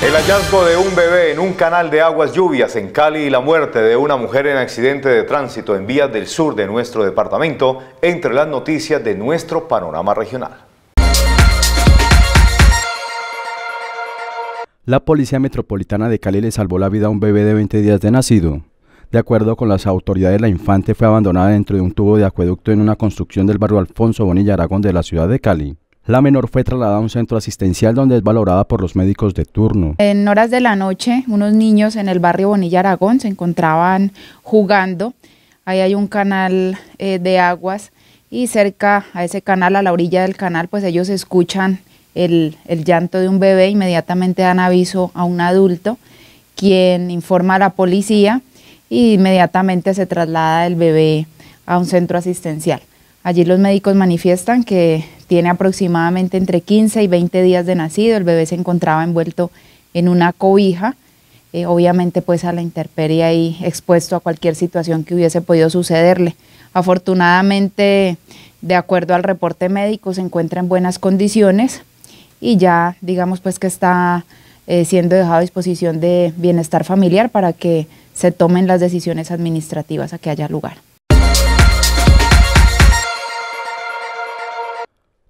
El hallazgo de un bebé en un canal de aguas lluvias en Cali y la muerte de una mujer en accidente de tránsito en vías del sur de nuestro departamento, entre las noticias de nuestro panorama regional. La Policía Metropolitana de Cali le salvó la vida a un bebé de 20 días de nacido. De acuerdo con las autoridades, la infante fue abandonada dentro de un tubo de acueducto en una construcción del barrio Alfonso Bonilla Aragón de la ciudad de Cali. La menor fue trasladada a un centro asistencial donde es valorada por los médicos de turno. En horas de la noche, unos niños en el barrio Bonilla Aragón se encontraban jugando. Ahí hay un canal eh, de aguas y cerca a ese canal, a la orilla del canal, pues ellos escuchan el, llanto de un bebé, inmediatamente dan aviso a un adulto, quien informa a la policía y inmediatamente se traslada el bebé a un centro asistencial. Allí los médicos manifiestan que tiene aproximadamente entre 15 y 20 días de nacido, el bebé se encontraba envuelto en una cobija, eh, obviamente pues a la intemperie y expuesto a cualquier situación que hubiese podido sucederle. Afortunadamente, de acuerdo al reporte médico, se encuentra en buenas condiciones y ya digamos pues que está eh, siendo dejado a disposición de bienestar familiar para que se tomen las decisiones administrativas a que haya lugar.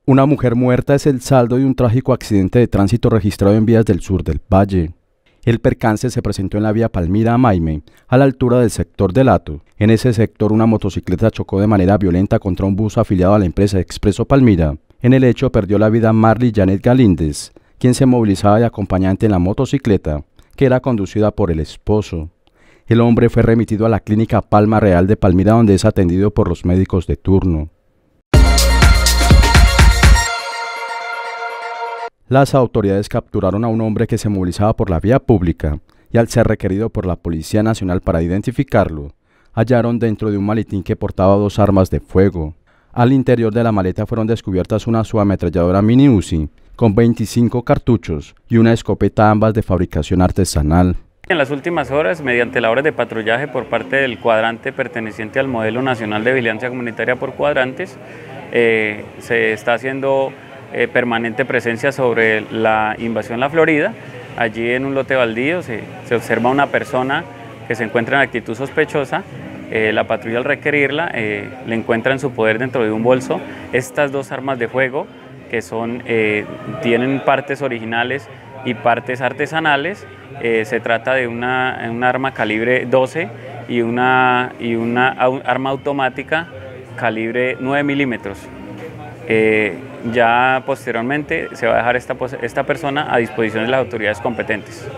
Una mujer muerta es el saldo de un trágico accidente de tránsito registrado en vías del sur del valle. El percance se presentó en la vía Palmira a Maime, a la altura del sector del Lato. En ese sector, una motocicleta chocó de manera violenta contra un bus afiliado a la empresa Expreso Palmira. En el hecho, perdió la vida Marley Janet Galíndez, quien se movilizaba de acompañante en la motocicleta, que era conducida por el esposo. El hombre fue remitido a la clínica Palma Real de Palmira, donde es atendido por los médicos de turno. Las autoridades capturaron a un hombre que se movilizaba por la vía pública y al ser requerido por la Policía Nacional para identificarlo, hallaron dentro de un maletín que portaba dos armas de fuego. Al interior de la maleta fueron descubiertas una subametralladora mini Uzi con 25 cartuchos y una escopeta ambas de fabricación artesanal. En las últimas horas, mediante labores de patrullaje por parte del cuadrante perteneciente al Modelo Nacional de Vigilancia Comunitaria por Cuadrantes, eh, se está haciendo eh, permanente presencia sobre la invasión en la Florida. Allí en un lote baldío se, observa una persona que se encuentra en actitud sospechosa. Eh, la patrulla al requerirla eh, le encuentra en su poder dentro de un bolso estas dos armas de fuego que son, tienen partes originales y partes artesanales. se trata de una, arma calibre 12 y una, y una arma automática calibre 9 milímetros. Ya posteriormente se va a dejar esta, persona a disposición de las autoridades competentes.